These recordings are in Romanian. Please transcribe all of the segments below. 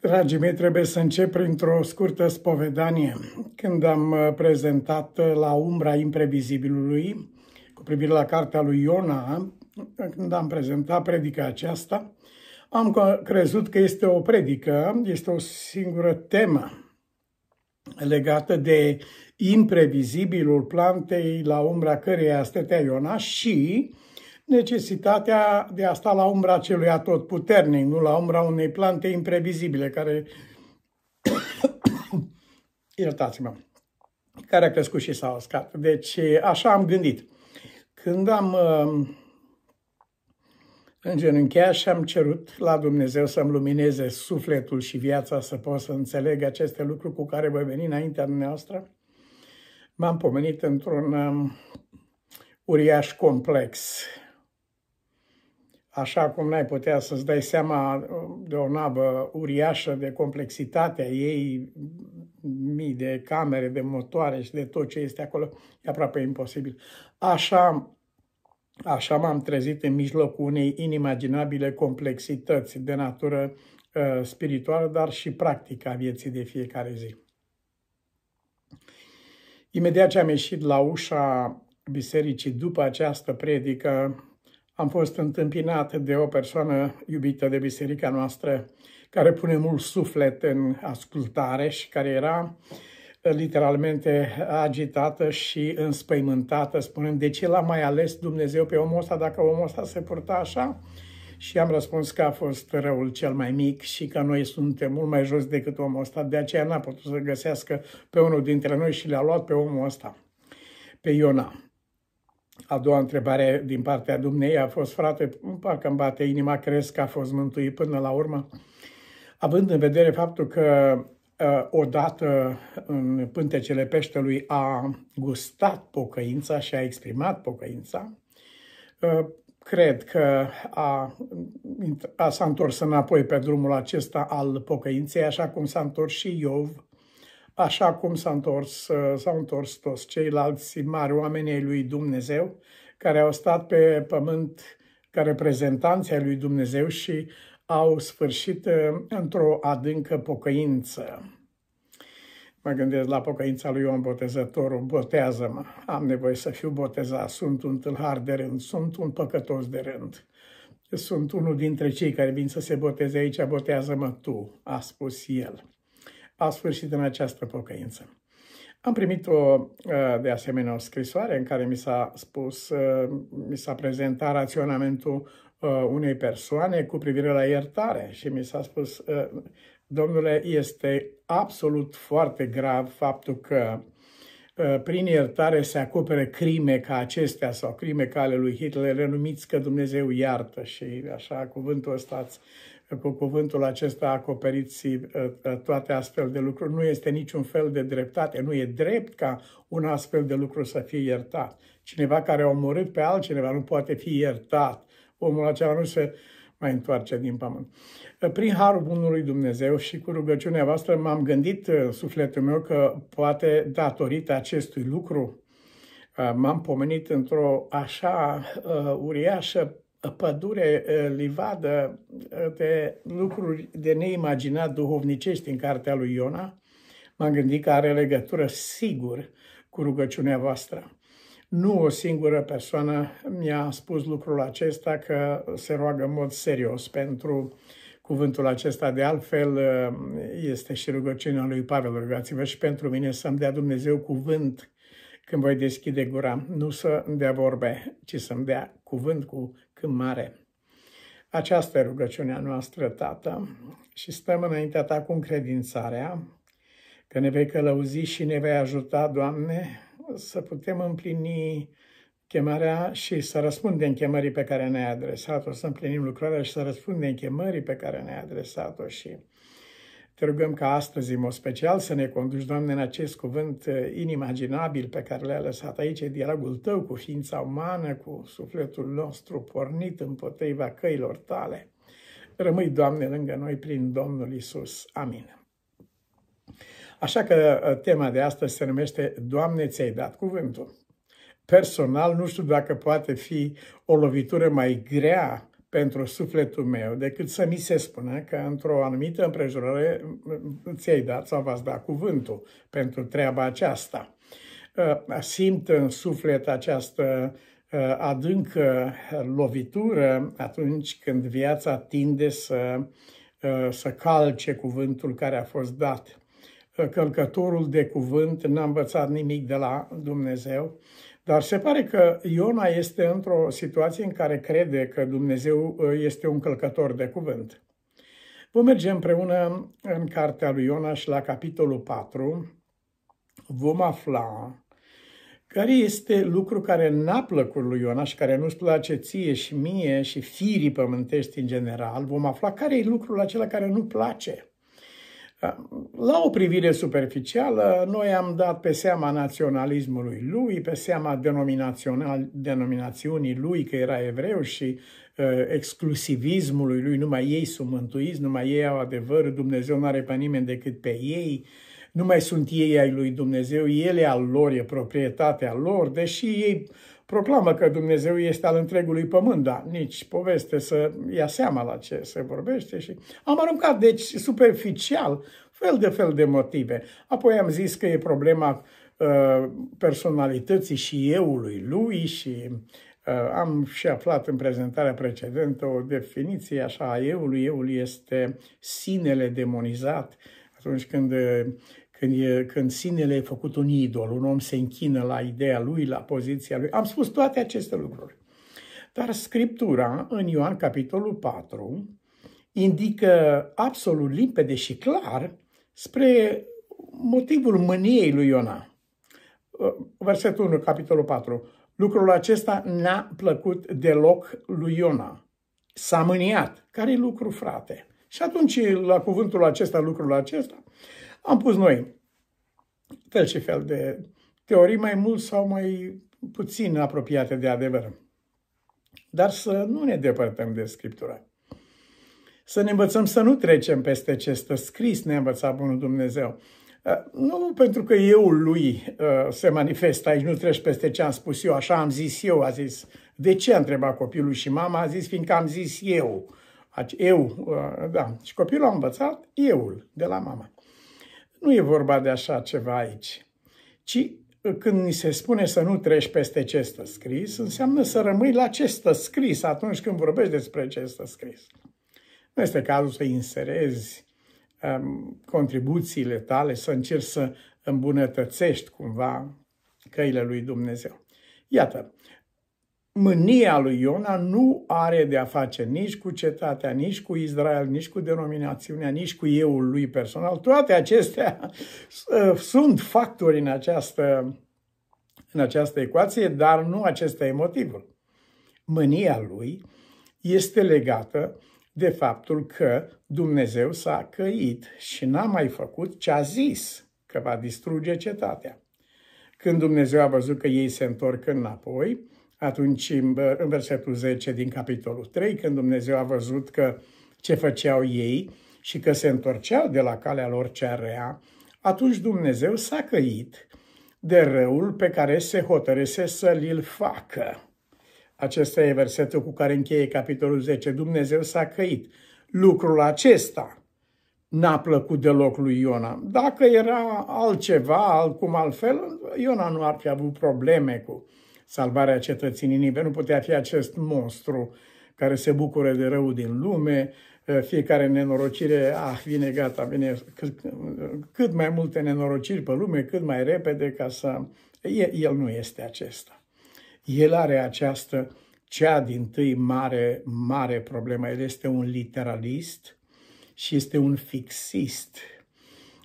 Dragii mei, trebuie să încep printr-o scurtă spovedanie. Când am uh, prezentat uh, la umbra imprevizibilului, cu privire la cartea lui Iona, uh, când am prezentat predica aceasta, am crezut că este o predică, este o singură temă legată de imprevizibilul plantei la umbra căreia stătea Iona și necesitatea de a sta la umbra celui atotputernic, nu la umbra unei plante imprevizibile care iertați-mă, care a crescut și s-a uscat. Deci așa am gândit. Când am uh, îngenunchiat și am cerut la Dumnezeu să-mi lumineze sufletul și viața să pot să înțeleg aceste lucruri cu care voi veni înaintea dumneavoastră, m-am pomenit într-un uh, uriaș complex așa cum n-ai putea să-ți dai seama uh, de o navă uriașă, de complexitatea ei, mii de camere, de motoare și de tot ce este acolo, e aproape imposibil. Așa, așa m-am trezit în mijlocul unei inimaginabile complexități de natură uh, spirituală, dar și practică a vieții de fiecare zi. Imediat ce am ieșit la ușa bisericii după această predică, am fost întâmpinat de o persoană iubită de biserica noastră, care pune mult suflet în ascultare și care era uh, literalmente agitată și înspăimântată, spunând, de ce l-a mai ales Dumnezeu pe omul ăsta dacă omul ăsta se purta așa? Și am răspuns că a fost răul cel mai mic și că noi suntem mult mai jos decât omul ăsta, de aceea n-a putut să găsească pe unul dintre noi și le-a luat pe omul ăsta, pe Iona. A doua întrebare din partea dumnei a fost, frate, parcă îmi bate inima, crezi că a fost mântuit până la urmă? Având în vedere faptul că ă, odată în pântecele peștelui a gustat pocăința și a exprimat pocăința, ă, cred că a, a s-a întors înapoi pe drumul acesta al pocăinței, așa cum s-a întors și Iov așa cum s-au întors, uh, s-au întors toți ceilalți mari oameni ai lui Dumnezeu, care au stat pe pământ ca reprezentanții ai lui Dumnezeu și au sfârșit uh, într-o adâncă pocăință. Mă gândesc la pocăința lui Ioan Botezătorul, botează-mă, am nevoie să fiu botezat, sunt un tâlhar de rând, sunt un păcătos de rând. Sunt unul dintre cei care vin să se boteze aici, botează-mă tu, a spus el a sfârșit în această pocăință. Am primit o, uh, de asemenea, o scrisoare în care mi s-a spus, uh, mi s-a prezentat raționamentul uh, unei persoane cu privire la iertare și mi s-a spus, domnule, este absolut foarte grav faptul că prin iertare se acopere crime ca acestea sau crime ca ale lui Hitler, renumiți că Dumnezeu iartă și așa cuvântul ăsta ați cu cuvântul acesta acoperiți uh, uh, toate astfel de lucruri. Nu este niciun fel de dreptate, nu e drept ca un astfel de lucru să fie iertat. Cineva care a omorât pe altcineva nu poate fi iertat. Omul acela nu se mai întoarce din pământ. Uh, prin harul Bunului Dumnezeu și cu rugăciunea voastră m-am gândit în sufletul meu că poate datorită acestui lucru m-am pomenit într-o așa uh, uriașă pădure, livadă de lucruri de neimaginat duhovnicești în cartea lui Iona, m-am gândit că are legătură sigur cu rugăciunea voastră. Nu o singură persoană mi-a spus lucrul acesta că se roagă în mod serios pentru cuvântul acesta. De altfel, este și rugăciunea lui Pavel, rugați-vă și pentru mine să-mi dea Dumnezeu cuvânt când voi deschide gura, nu să-mi dea vorbe, ci să-mi dea cuvânt cu când mare. Aceasta e rugăciunea noastră, Tată, și stăm înaintea Ta cu încredințarea că ne vei călăuzi și ne vei ajuta, Doamne, să putem împlini chemarea și să răspundem chemării pe care ne-ai adresat-o, să împlinim lucrarea și să răspundem chemării pe care ne-ai adresat-o și te rugăm ca astăzi, în mod special, să ne conduci, Doamne, în acest cuvânt eh, inimaginabil pe care l-ai lăsat aici, dialogul Tău cu ființa umană, cu sufletul nostru pornit împotriva căilor Tale. Rămâi, Doamne, lângă noi prin Domnul Isus. Amin. Așa că eh, tema de astăzi se numește Doamne, ți-ai dat cuvântul. Personal, nu știu dacă poate fi o lovitură mai grea pentru sufletul meu decât să mi se spună că într-o anumită împrejurare ți-ai dat sau v-ați dat cuvântul pentru treaba aceasta. Uh, simt în suflet această uh, adâncă lovitură atunci când viața tinde să, uh, să calce cuvântul care a fost dat. Călcătorul de cuvânt n-a învățat nimic de la Dumnezeu, dar se pare că Iona este într-o situație în care crede că Dumnezeu uh, este un călcător de cuvânt. Vom merge împreună în cartea lui Iona și la capitolul 4 vom afla care este lucru care n-a plăcut lui Iona și care nu-ți place ție și mie și firii pământești în general, vom afla care e lucrul acela care nu place. La o privire superficială, noi am dat pe seama naționalismului lui, pe seama denominațiunii lui, că era evreu și uh, exclusivismului lui, numai ei sunt mântuiți, numai ei au adevăr, Dumnezeu nu are pe nimeni decât pe ei. Uh, nu mai sunt ei ai lui Dumnezeu, e al lor, e proprietatea lor, deși ei proclamă că Dumnezeu este al întregului pământ, dar nici poveste să ia seama la ce se vorbește. Și am aruncat, deci, superficial, fel de fel de motive. Apoi am zis că e problema uh, personalității și eului lui și uh, am și aflat în prezentarea precedentă o definiție așa a eului. Eul este sinele demonizat, uh, atunci când, când, e, când sinele e făcut un idol, un om se închină la ideea lui, la poziția lui. Am spus toate aceste lucruri. Dar Scriptura, în Ioan capitolul 4, indică absolut limpede și clar spre motivul mâniei lui Iona. Ă, versetul 1, capitolul 4. Lucrul acesta n-a plăcut deloc lui Iona. S-a mâniat. Care-i lucru, frate? Și atunci, la cuvântul acesta, lucrul acesta, am pus noi fel și fel de teorii mai mult sau mai puțin apropiate de adevăr. Dar să nu ne depărtăm de Scriptura. Să ne învățăm să nu trecem peste ce stă scris, ne-a învățat Bunul Dumnezeu. Uh, nu pentru că eu lui uh, se manifestă aici, nu treci peste ce am spus eu, așa am zis eu, a zis. De ce a întrebat copilul și mama? A zis, fiindcă am zis eu eu, uh, da, și copilul a învățat euul de la mama. Nu e vorba de așa ceva aici, ci uh, când ni se spune să nu treci peste ce stă scris, înseamnă să rămâi la ce stă scris atunci când vorbești despre ce stă scris. Nu este cazul să inserezi um, contribuțiile tale, să încerci să îmbunătățești cumva căile lui Dumnezeu. Iată, mânia lui Iona nu are de a face nici cu cetatea, nici cu Israel, nici cu denominațiunea, nici cu eu lui personal. Toate acestea ă, sunt factori în această, în această ecuație, dar nu acesta e motivul. Mânia lui este legată de faptul că Dumnezeu s-a căit și n-a mai făcut ce a zis că va distruge cetatea. Când Dumnezeu a văzut că ei se întorc înapoi, atunci în versetul 10 din capitolul 3, când Dumnezeu a văzut că ce făceau ei și că se întorceau de la calea lor cea rea, atunci Dumnezeu s-a căit de răul pe care se hotărese să l facă. Acesta e versetul cu care încheie capitolul 10. Dumnezeu s-a căit. Lucrul acesta n-a plăcut deloc lui Iona. Dacă era altceva, cum altfel, Iona nu ar fi avut probleme cu salvarea cetățenii liberi. Nu putea fi acest monstru care se bucură de rău din lume, eh, fiecare nenorocire, ah, vine gata, vine cât, cât mai multe nenorociri pe lume, cât mai repede ca să... El, el nu este acesta. El are această, cea din tâi mare, mare problemă. El este un literalist și este un fixist.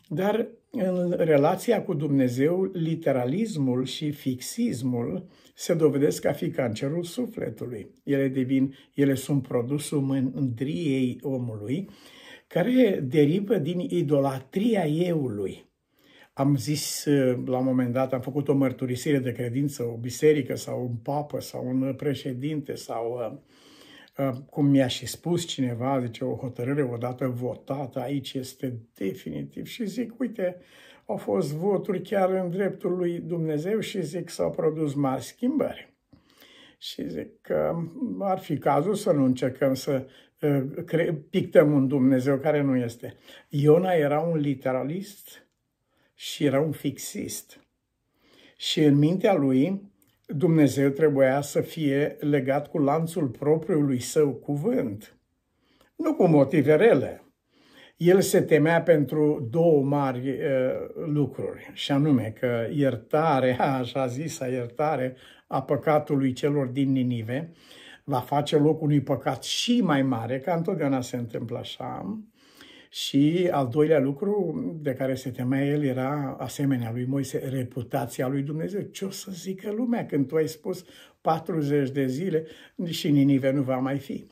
Dar în relația cu Dumnezeu, literalismul și fixismul se dovedesc a fi cancerul sufletului. Ele, devin, ele sunt produsul mândriei omului, care derivă din idolatria eului. Am zis uh, la un moment dat, am făcut o mărturisire de credință, o biserică sau un papă sau un președinte sau, uh, uh, cum mi-a și spus cineva, zice, o hotărâre odată votată aici este definitiv. Și zic, uite, au fost voturi chiar în dreptul lui Dumnezeu și zic s-au produs mari schimbări. Și zic că ar fi cazul să nu încercăm să ă, pictăm un Dumnezeu care nu este. Iona era un literalist și era un fixist. Și în mintea lui, Dumnezeu trebuia să fie legat cu lanțul propriului său cuvânt. Nu cu motive rele, el se temea pentru două mari uh, lucruri, și anume că iertarea, așa zisă iertare, a păcatului celor din Ninive va face loc unui păcat și mai mare, ca întotdeauna se întâmplă așa. Și al doilea lucru de care se temea el era, asemenea lui Moise, reputația lui Dumnezeu. Ce o să zică lumea când tu ai spus 40 de zile și Ninive nu va mai fi?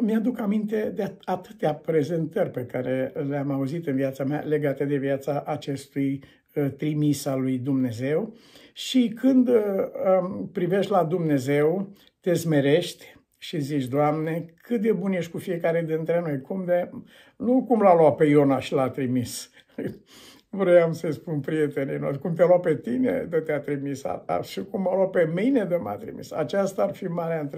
Mi-aduc aminte de atâtea prezentări pe care le-am auzit în viața mea legate de viața acestui ă, trimis al lui Dumnezeu și când ă, privești la Dumnezeu, te zmerești și zici, Doamne, cât de bun ești cu fiecare dintre noi, cum de, nu cum l-a luat pe Iona și l-a trimis. Vreau să spun prietenilor, cum te-a luat pe tine de te-a trimis și cum a luat pe mine de m-a trimis. Aceasta ar fi marea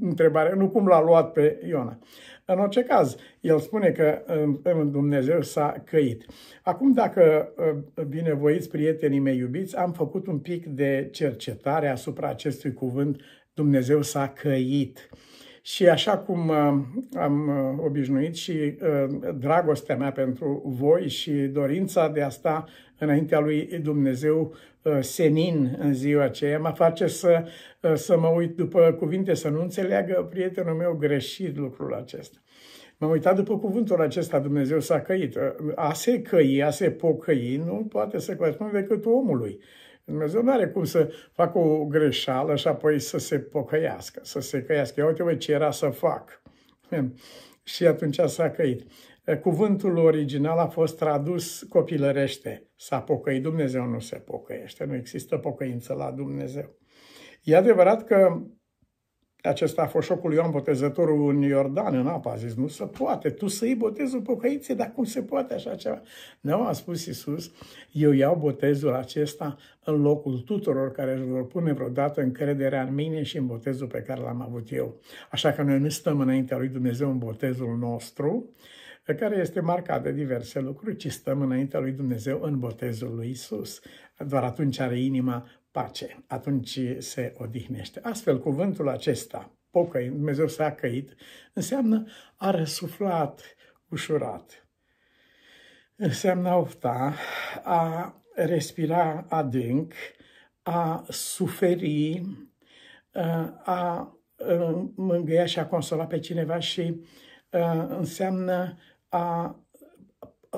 întrebare, nu cum l-a luat pe Iona. În orice caz, el spune că în Dumnezeu s-a căit. Acum, dacă ă, binevoiți prietenii mei iubiți, am făcut un pic de cercetare asupra acestui cuvânt Dumnezeu s-a căit. Și așa cum uh, am uh, obișnuit și uh, dragostea mea pentru voi și dorința de a sta înaintea lui Dumnezeu senin în ziua aceea, mă face să, să mă uit după cuvinte, să nu înțeleagă prietenul meu greșit lucrul acesta. M-am uitat după cuvântul acesta, Dumnezeu s-a căit. A se căi, a se pocăi, nu poate să corespundă decât omului. Dumnezeu nu are cum să facă o greșeală și apoi să se pocăiască, să se căiască. Ia uite, bă, ce era să fac. și atunci s-a căit. Cuvântul original a fost tradus copilărește. S-a pocăit. Dumnezeu nu se pocăiește. Nu există pocăință la Dumnezeu. E adevărat că acesta a fost șocul Ioan Botezătorul în Iordan, în apă, a zis, nu se poate, tu să iei botezul pocăiție, dar cum se poate așa ceva? Nu, a spus Iisus, eu iau botezul acesta în locul tuturor care își vor pune vreodată încrederea în mine și în botezul pe care l-am avut eu. Așa că noi nu stăm înaintea lui Dumnezeu în botezul nostru, care este marcat de diverse lucruri, ci stăm înaintea lui Dumnezeu în botezul lui Isus. Doar atunci are inima pace. Atunci se odihnește. Astfel, cuvântul acesta, pocăi, Dumnezeu s-a căit, înseamnă a răsuflat ușurat. Înseamnă a ofta, a respira adânc, a suferi, a mângâia și a consola pe cineva și înseamnă a,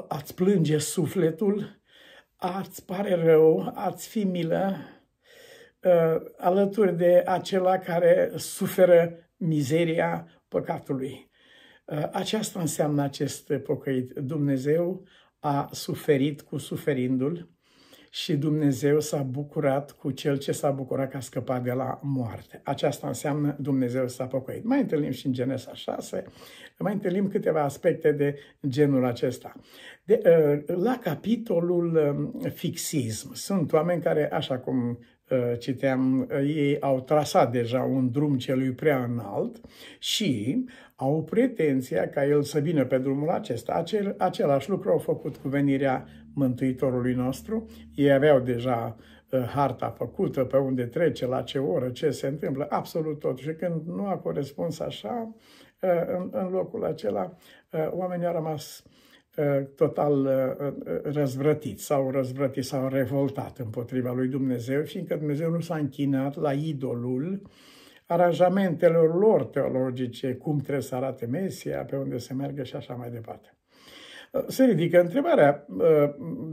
a-ți plânge sufletul, a-ți pare rău, a-ți fi milă, Uh, alături de acela care suferă mizeria păcatului. Uh, aceasta înseamnă acest pocăit. Dumnezeu a suferit cu suferindul și Dumnezeu s-a bucurat cu cel ce s-a bucurat că a scăpat de la moarte. Aceasta înseamnă Dumnezeu s-a pocăit. Mai întâlnim și în Genesa 6, mai întâlnim câteva aspecte de genul acesta. De, uh, la capitolul um, fixism, sunt oameni care, așa cum Uh, citeam, uh, ei au trasat deja un drum celui prea înalt și au pretenția ca el să vină pe drumul acesta. Acel, același lucru au făcut cu venirea Mântuitorului nostru. Ei aveau deja uh, harta făcută, pe unde trece, la ce oră, ce se întâmplă, absolut tot. Și când nu a corespuns așa, în, în locul acela, oamenii au rămas total răzvrătit sau răzvrătit sau revoltat împotriva lui Dumnezeu, fiindcă Dumnezeu nu s-a închinat la idolul aranjamentelor lor teologice, cum trebuie să arate Mesia, pe unde se meargă și așa mai departe. Se ridică întrebarea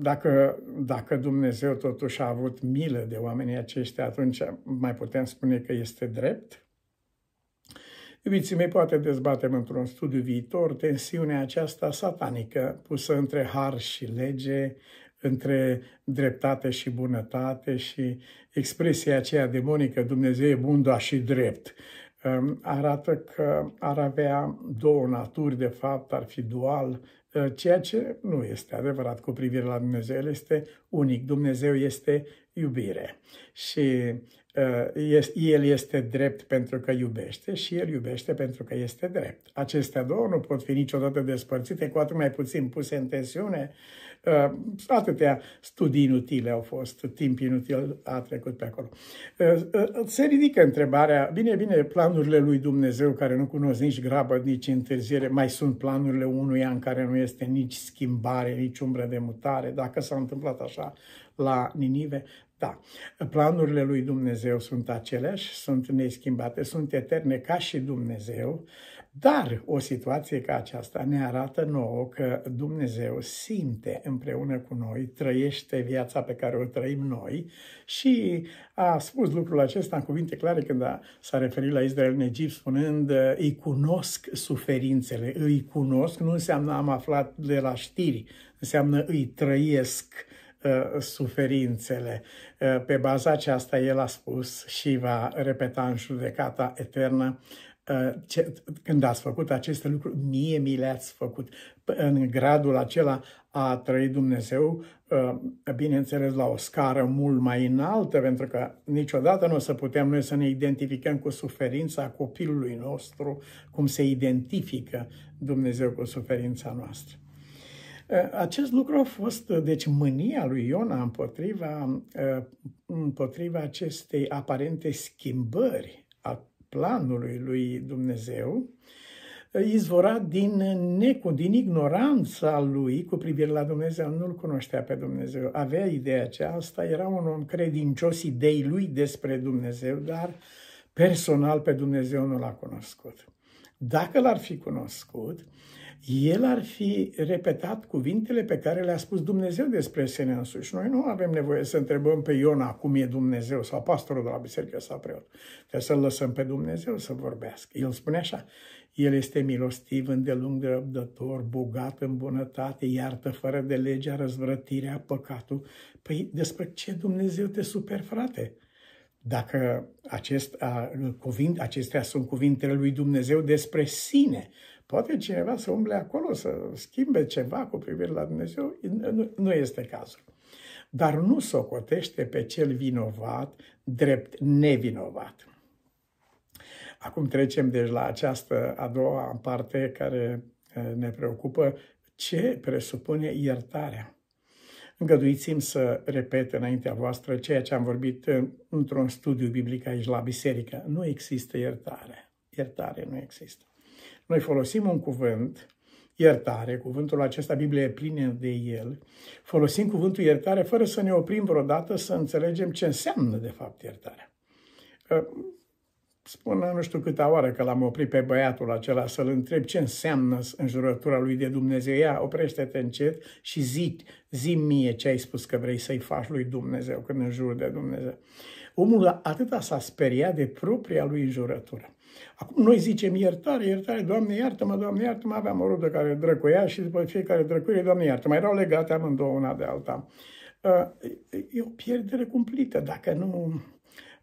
dacă, dacă Dumnezeu totuși a avut milă de oamenii aceștia, atunci mai putem spune că este drept? Iubiții mei, poate dezbatem într-un studiu viitor tensiunea aceasta satanică pusă între har și lege, între dreptate și bunătate și expresia aceea demonică, Dumnezeu e bun, dar și drept, ehm, arată că ar avea două naturi, de fapt, ar fi dual, ehm, ceea ce nu este adevărat cu privire la Dumnezeu. El este unic. Dumnezeu este iubire. Și Uh, el este drept pentru că iubește și el iubește pentru că este drept. Acestea două nu pot fi niciodată despărțite, cu atât mai puțin puse în tensiune. Uh, atâtea studii inutile au fost, timp inutil a trecut pe acolo. Uh, se ridică întrebarea, bine, bine, planurile lui Dumnezeu, care nu cunosc nici grabă, nici întârziere, mai sunt planurile unuia în care nu este nici schimbare, nici umbră de mutare, dacă s-a întâmplat așa la Ninive, da, planurile lui Dumnezeu sunt aceleași, sunt neschimbate, sunt eterne ca și Dumnezeu, dar o situație ca aceasta ne arată nouă că Dumnezeu simte împreună cu noi, trăiește viața pe care o trăim noi și a spus lucrul acesta în cuvinte clare când a, s-a referit la Israel în Egipt spunând îi cunosc suferințele, îi cunosc nu înseamnă am aflat de la știri, înseamnă îi trăiesc Uh, suferințele. Uh, pe baza aceasta el a spus și va repeta în judecata eternă uh, ce, când ați făcut aceste lucruri, mie mi le-ați făcut. În gradul acela a trăit Dumnezeu, bineînțeles, la o scară mult mai înaltă, pentru că niciodată nu o să putem noi să ne identificăm cu suferința copilului nostru, cum se identifică Dumnezeu cu suferința noastră. Acest lucru a fost, deci, mânia lui Iona împotriva, împotriva acestei aparente schimbări a planului lui Dumnezeu, izvorat din, necu, din ignoranța lui cu privire la Dumnezeu. Nu-L cunoștea pe Dumnezeu. Avea ideea aceasta, era un om credincios idei lui despre Dumnezeu, dar personal pe Dumnezeu nu l-a cunoscut. Dacă l-ar fi cunoscut, uh, el ar fi repetat cuvintele pe care le-a spus Dumnezeu despre sine însuși. Noi nu avem nevoie să întrebăm pe Iona cum e Dumnezeu sau pastorul de la biserică sau preot. Trebuie să-l lăsăm pe Dumnezeu să vorbească. El spune așa, el este milostiv, îndelung răbdător, bogat în bunătate, iartă fără de legea, răzvrătirea, păcatul. Păi despre ce Dumnezeu te super, frate? Dacă acest, a, cuvint, acestea sunt cuvintele lui Dumnezeu despre sine, Poate cineva să umble acolo, să schimbe ceva cu privire la Dumnezeu, nu, nu este cazul. Dar nu socotește pe cel vinovat drept nevinovat. Acum trecem deci la această a doua parte care eh, ne preocupă ce presupune iertarea. Îngăduiți-mi să repet înaintea voastră ceea ce am vorbit eh, într-un studiu biblic aici la biserică. Nu există iertare. Iertare nu există. Noi folosim un cuvânt, iertare, cuvântul acesta, Biblia e plină de el, folosim cuvântul iertare fără să ne oprim vreodată să înțelegem ce înseamnă de fapt iertarea. Spun, nu știu câte oară că l-am oprit pe băiatul acela să-l întreb ce înseamnă jurătura lui de Dumnezeu. Ia, oprește-te încet și zi, zi mie ce ai spus că vrei să-i faci lui Dumnezeu când înjuri de Dumnezeu. Omul atâta s-a speriat de propria lui înjurătură Acum noi zicem iertare, iertare, Doamne iartă-mă, Doamne iartă-mă, aveam o rudă care drăcuia și după fiecare drăcuie, Doamne iartă mai erau legate amândouă una de alta. Uh, e o pierdere cumplită dacă nu,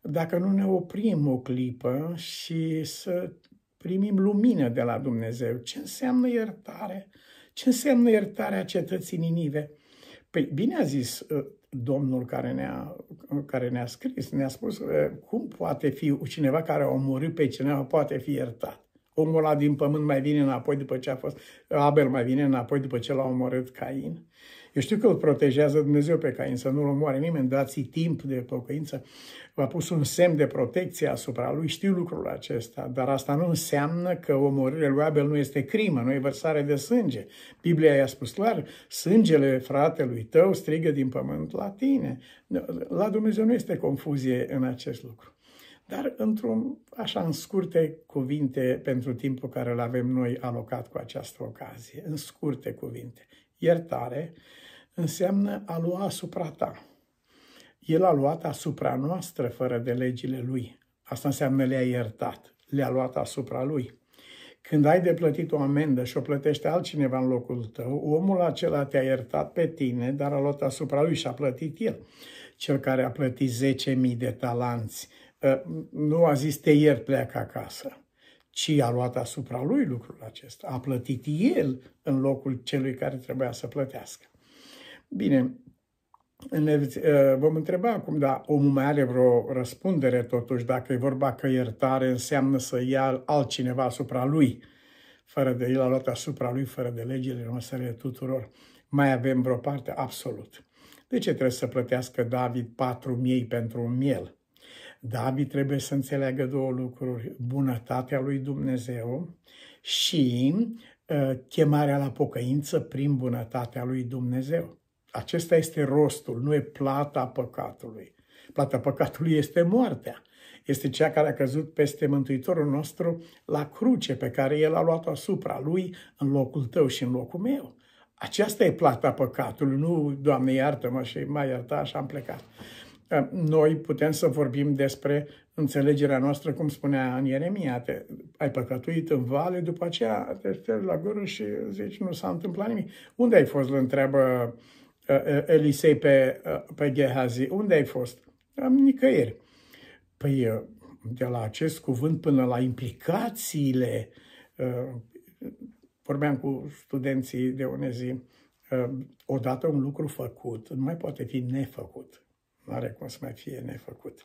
dacă nu ne oprim o clipă și să primim lumină de la Dumnezeu. Ce înseamnă iertare? Ce înseamnă iertarea cetății Ninive? Păi bine a zis uh, domnul care ne-a, care ne-a scris, ne-a spus cum poate fi cineva care a omorât pe cineva, poate fi iertat. Omul ăla din pământ mai vine înapoi după ce a fost, Abel mai vine înapoi după ce l-a omorât Cain. Eu știu că îl protejează Dumnezeu pe Cain, să nu-l omoare nimeni, dați-i timp de pocăință. V-a pus un semn de protecție asupra lui, știu lucrul acesta, dar asta nu înseamnă că omorirea lui Abel nu este crimă, nu e vărsare de sânge. Biblia i-a spus clar, sângele fratelui tău strigă din pământ la tine. La Dumnezeu nu este confuzie în acest lucru dar într-un, așa, în scurte cuvinte pentru timpul care îl avem noi alocat cu această ocazie, în scurte cuvinte. Iertare înseamnă a lua asupra ta. El a luat asupra noastră fără de legile lui. Asta înseamnă le-a iertat, le-a luat asupra lui. Când ai de plătit o amendă și o plătește altcineva în locul tău, omul acela te-a iertat pe tine, dar a luat asupra lui și a plătit el. Cel care a plătit 10.000 de talanți ă, nu a zis te iert, pleacă acasă, ci a luat asupra lui lucrul acesta. A plătit el în locul celui care trebuia să plătească. Bine, ne uh, vom întreba acum, da omul mai are vreo răspundere totuși, dacă e vorba că iertare înseamnă să ia altcineva asupra lui, fără de el a luat asupra lui, fără de legile noastre tuturor. Mai avem vreo parte? Absolut. De ce trebuie să plătească David patru miei pentru un miel? David trebuie să înțeleagă două lucruri, bunătatea lui Dumnezeu și uh, chemarea la pocăință prin bunătatea lui Dumnezeu. Acesta este rostul, nu e plata păcatului. Plata păcatului este moartea. Este cea care a căzut peste Mântuitorul nostru la cruce pe care El a luat-o asupra Lui în locul tău și în locul meu. Aceasta e plata păcatului, nu, Doamne, iartă-mă și mai ierta și am plecat. Noi putem să vorbim despre înțelegerea noastră, cum spunea în Ieremia, te, ai păcătuit în vale, după aceea te la gură și zici, nu s-a întâmplat nimic. Unde ai fost, îl întreabă uh, Ă, ă, Elisei pe, ă, pe Gehazi. Unde ai fost? Am nicăieri. Păi de la acest cuvânt până la implicațiile, vorbeam cu studenții de une zi, odată un lucru făcut nu mai poate fi nefăcut. Nu are cum să mai fie nefăcut.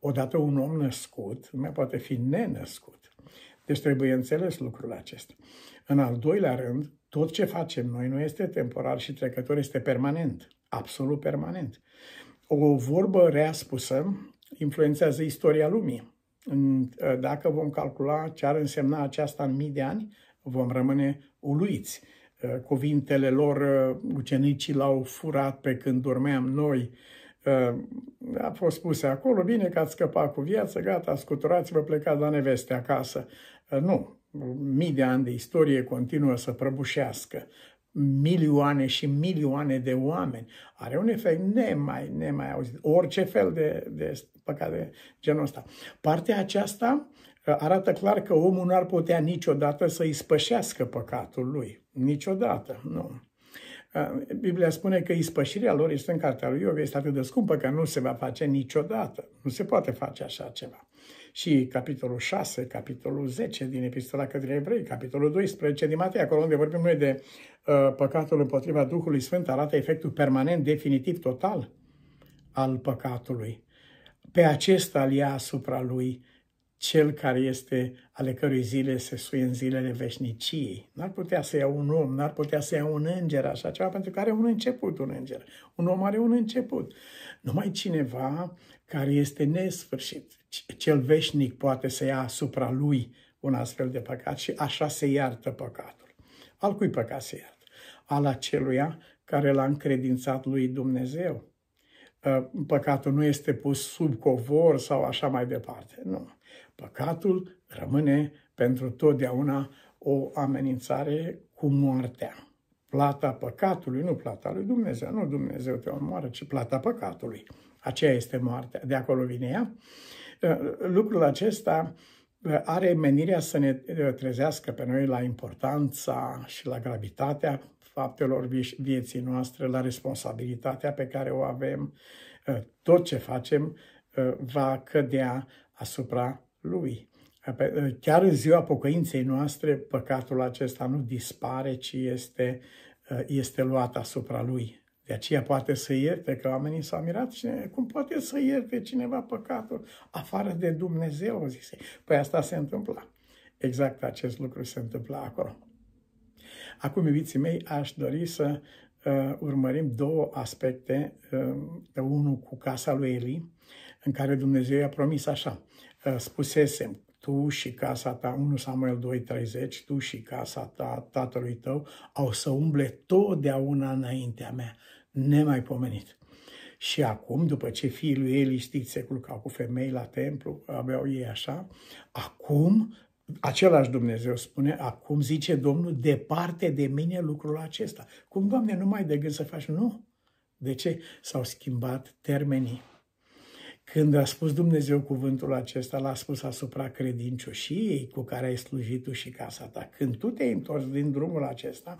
Odată un om născut nu mai poate fi nenăscut. Deci trebuie înțeles lucrul acesta. În al doilea rând, tot ce facem noi nu este temporar și trecător, este permanent, absolut permanent. O vorbă rea spusă influențează istoria lumii. Ă, dacă vom calcula ce ar însemna aceasta în mii de ani, vom rămâne uluiți. Ă, cuvintele lor ă, ucenicii l-au furat pe când dormeam noi, a fost spuse acolo, bine că ați scăpat cu viață, gata, scuturați-vă, plecați la neveste acasă. Nu, mii de ani de istorie continuă să prăbușească milioane și milioane de oameni, are un efect nemai, nemai auzit. Orice fel de, de păcat de genul ăsta. Partea aceasta uh, arată clar că omul nu ar putea niciodată să ispășească păcatul lui. Niciodată, nu. Uh, Biblia spune că ispășirea lor este în cartea lui Iov, este atât de scumpă că nu se va face niciodată. Nu se poate face așa ceva și capitolul 6, capitolul 10 din Epistola către Evrei, capitolul 12 din Matei, acolo unde vorbim noi de uh, păcatul împotriva Duhului Sfânt, arată efectul permanent, definitiv, total al păcatului. Pe acesta îl ia asupra lui cel care este, ale cărui zile se suie în zilele veșniciei. N-ar putea să ia un om, n-ar putea să ia un înger, așa ceva, pentru că are un început un înger. Un om are un început. Numai cineva care este nesfârșit cel veșnic poate să ia asupra lui un astfel de păcat și așa se iartă păcatul. Al cui păcat se iartă? Al aceluia care l-a încredințat lui Dumnezeu. Uh, păcatul nu este pus sub covor sau așa mai departe. Nu. Păcatul rămâne pentru totdeauna o amenințare cu moartea. Plata păcatului, nu plata lui Dumnezeu, nu Dumnezeu te omoară, ci plata păcatului. Aceea este moartea, de acolo vine ea. Ă, lucrul acesta ă, are menirea să ne ă, trezească pe noi la importanța și la gravitatea faptelor vieții noastre, la responsabilitatea pe care o avem, tot ce facem va cădea asupra Lui. Chiar în ziua pocăinței noastre, păcatul acesta nu dispare, ci este, este luat asupra Lui. De aceea poate să ierte, că oamenii s-au mirat, Și cum poate să ierte cineva păcatul afară de Dumnezeu, zise. Păi asta se întâmpla. Exact acest lucru se întâmpla acolo. Acum, iubiții mei, aș dori să uh, urmărim două aspecte, uh, unul cu casa lui Eli, în care Dumnezeu i-a promis așa, uh, spusesem, tu și casa ta, 1 Samuel 2.30, tu și casa ta, tatălui tău, au să umble totdeauna înaintea mea, nemaipomenit. Și acum, după ce fiii lui știți, se culcau cu femei la templu, aveau ei așa, acum Același Dumnezeu spune, acum zice Domnul, departe de mine lucrul acesta. Cum, Doamne, nu mai de gând să faci? Nu. De ce? S-au schimbat termenii. Când a spus Dumnezeu cuvântul acesta, l-a spus asupra credincioșiei cu care ai slujit tu și casa ta. Când tu te-ai întors din drumul acesta,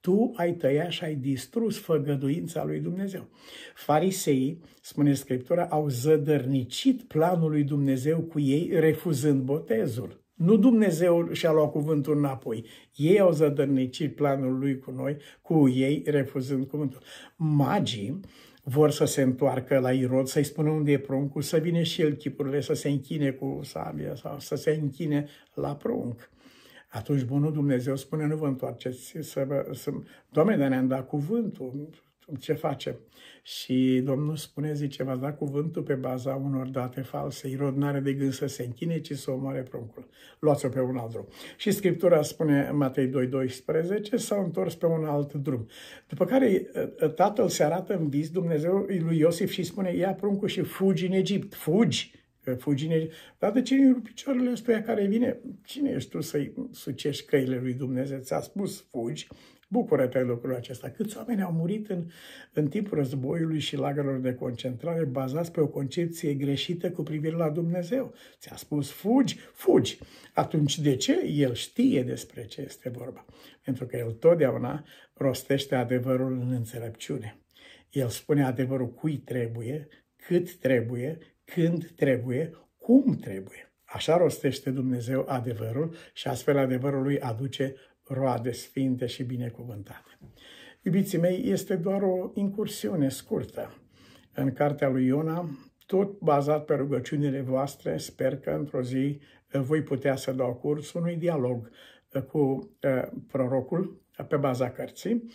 tu ai tăiat și ai distrus făgăduința lui Dumnezeu. Fariseii, spune Scriptura, au zădărnicit planul lui Dumnezeu cu ei, refuzând botezul. Nu Dumnezeu și-a luat cuvântul înapoi. Ei au zădărnicit planul lui cu noi, cu ei, refuzând cuvântul. Magii vor să se întoarcă la Irod, să-i spună unde e pruncul, să vină și el chipurile să se închine cu sabia sau să se închine la prunc. Atunci bunul Dumnezeu spune, nu vă întoarceți, să vă, să... Doamne, dar ne-am dat cuvântul, ce facem. Și Domnul spune, zice, va da cuvântul pe baza unor date false. Irod n-are de gând să se închine, ci să omoare pruncul. Luați-o pe un alt drum. Și Scriptura spune, Matei 2:12 s-au întors pe un alt drum. După care ă, ă, tatăl se arată în vis Dumnezeu lui Iosif și spune, ia pruncul și fugi în Egipt, fugi! fugi în Egipt. Dar de ce în picioarele ăstuia care vine? Cine ești tu să-i sucești căile lui Dumnezeu? Ți-a spus, fugi Bucură-te lucrul acesta. Câți oameni au murit în, în timpul războiului și lagărilor de concentrare bazați pe o concepție greșită cu privire la Dumnezeu. Ți-a spus fugi, fugi. Atunci de ce? El știe despre ce este vorba. Pentru că el totdeauna rostește adevărul în înțelepciune. El spune adevărul cui trebuie, cât trebuie, când trebuie, cum trebuie. Așa rostește Dumnezeu adevărul și astfel adevărul lui aduce roade sfinte și binecuvântate. Iubiții mei, este doar o incursiune scurtă în cartea lui Iona, tot bazat pe rugăciunile voastre. Sper că într-o zi uh, voi putea să dau curs unui dialog uh, cu uh, prorocul pe baza cărții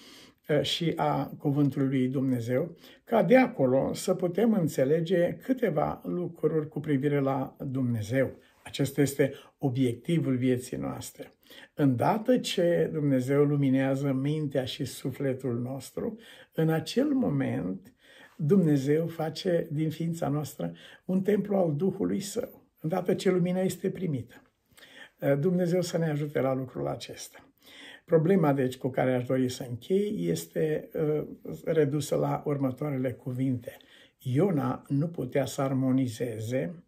și a cuvântului lui Dumnezeu, ca de acolo să putem înțelege câteva lucruri cu privire la Dumnezeu acesta este obiectivul vieții noastre. Îndată ce Dumnezeu luminează mintea și sufletul nostru, în acel moment Dumnezeu face din ființa noastră un templu al Duhului Său, îndată ce lumina este primită. Dumnezeu să ne ajute la lucrul acesta. Problema, deci, cu care aș dori să închei este uh, redusă la următoarele cuvinte. Iona nu putea să armonizeze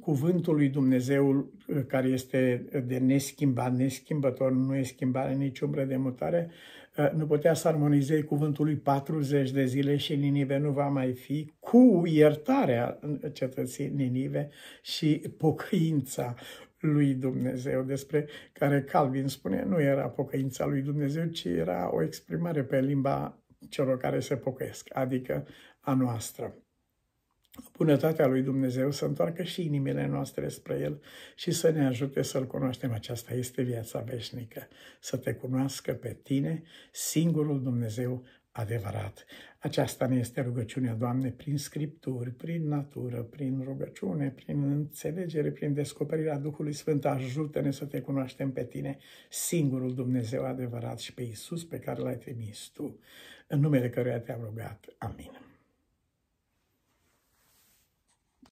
cuvântul lui Dumnezeu uh, care este de neschimbat, neschimbător, nu e schimbare nici umbră de mutare, uh, nu putea să armonizeze cuvântul lui 40 de zile și Ninive nu va mai fi cu iertarea cetății Ninive și pocăința lui Dumnezeu, despre care Calvin spune nu era pocăința lui Dumnezeu, ci era o exprimare pe limba celor care se pocăiesc, adică a noastră bunătatea lui Dumnezeu să întoarcă și inimile noastre spre El și să ne ajute să-L cunoaștem. Aceasta este viața veșnică, să te cunoască pe tine, singurul Dumnezeu adevărat. Aceasta ne este rugăciunea, Doamne, prin Scripturi, prin natură, prin rugăciune, prin înțelegere, prin descoperirea Duhului Sfânt. Ajută-ne să te cunoaștem pe tine, singurul Dumnezeu adevărat și pe Isus pe care l-ai trimis tu, în numele căruia te-am rugat. Amin.